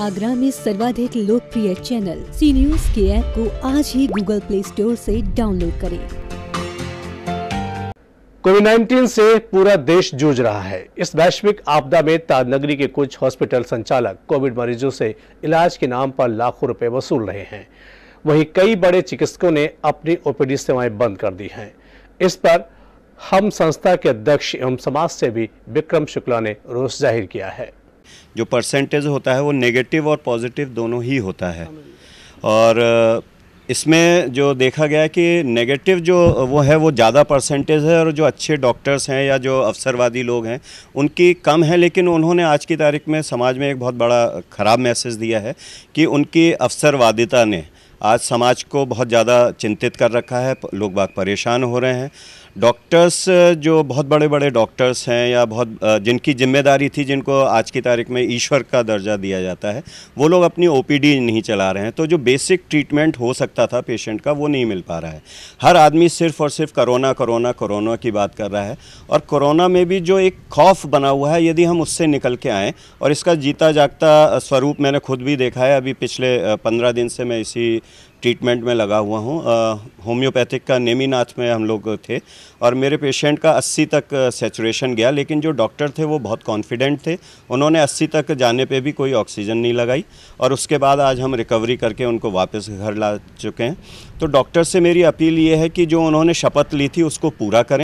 आगरा में सर्वाधिक लोकप्रिय चैनल सी न्यूज के ऐप को आज ही गूगल प्ले स्टोर से डाउनलोड करें कोविड 19 से पूरा देश जूझ रहा है इस वैश्विक आपदा में ताजनगरी के कुछ हॉस्पिटल संचालक कोविड मरीजों से इलाज के नाम पर लाखों रुपए वसूल रहे हैं वहीं कई बड़े चिकित्सकों ने अपनी ओपीडी सेवाएं बंद कर दी हैं इस पर हम संस्था के अध्यक्ष एवं समाज से भी विक्रम शुक्ला ने रोष जाहिर किया है जो परसेंटेज होता है वो नेगेटिव और पॉजिटिव दोनों ही होता है और इसमें जो देखा गया कि नेगेटिव जो वो है वो ज़्यादा परसेंटेज है और जो अच्छे डॉक्टर्स हैं या जो अवसरवादी लोग हैं उनकी कम है लेकिन उन्होंने आज की तारीख में समाज में एक बहुत बड़ा ख़राब मैसेज दिया है कि उनकी अवसरवादिता ने आज समाज को बहुत ज़्यादा चिंतित कर रखा है लोग बाग परेशान हो रहे हैं डॉक्टर्स जो बहुत बड़े बड़े डॉक्टर्स हैं या बहुत जिनकी जिम्मेदारी थी जिनको आज की तारीख में ईश्वर का दर्जा दिया जाता है वो लोग अपनी ओ नहीं चला रहे हैं तो जो बेसिक ट्रीटमेंट हो सकता था पेशेंट का वो नहीं मिल पा रहा है हर आदमी सिर्फ और सिर्फ करोना करोना करोना की बात कर रहा है और कोरोना में भी जो एक खौफ बना हुआ है यदि हम उससे निकल के आएँ और इसका जीता जागता स्वरूप मैंने खुद भी देखा है अभी पिछले पंद्रह दिन से मैं इसी ट्रीटमेंट में लगा हुआ हूँ होम्योपैथिक का नेमीनाथ में हम लोग थे और मेरे पेशेंट का 80 तक सेचुरेशन गया लेकिन जो डॉक्टर थे वो बहुत कॉन्फिडेंट थे उन्होंने 80 तक जाने पे भी कोई ऑक्सीजन नहीं लगाई और उसके बाद आज हम रिकवरी करके उनको वापस घर ला चुके हैं तो डॉक्टर से मेरी अपील ये है कि जो उन्होंने शपथ ली थी उसको पूरा करें